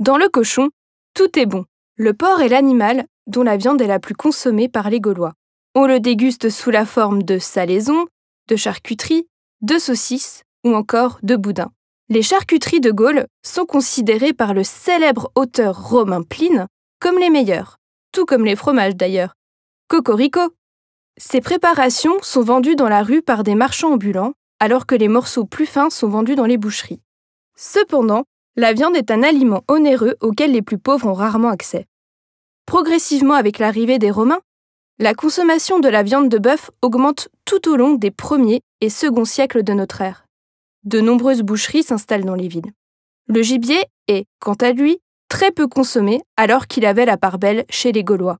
Dans le cochon, tout est bon. Le porc est l'animal dont la viande est la plus consommée par les Gaulois. On le déguste sous la forme de salaison, de charcuterie, de saucisses ou encore de boudin. Les charcuteries de Gaulle sont considérées par le célèbre auteur romain Pline comme les meilleures, tout comme les fromages d'ailleurs. Cocorico Ces préparations sont vendues dans la rue par des marchands ambulants, alors que les morceaux plus fins sont vendus dans les boucheries. Cependant, la viande est un aliment onéreux auquel les plus pauvres ont rarement accès. Progressivement avec l'arrivée des Romains, la consommation de la viande de bœuf augmente tout au long des premiers et seconds siècles de notre ère. De nombreuses boucheries s'installent dans les villes. Le gibier est, quant à lui, très peu consommé alors qu'il avait la part belle chez les Gaulois.